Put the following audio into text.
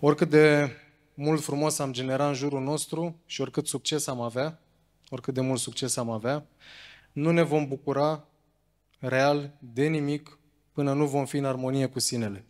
Oricât de mult frumos am generat în jurul nostru și oricât succes am avea, oricât de mult succes am avea, nu ne vom bucura real de nimic până nu vom fi în armonie cu sinele.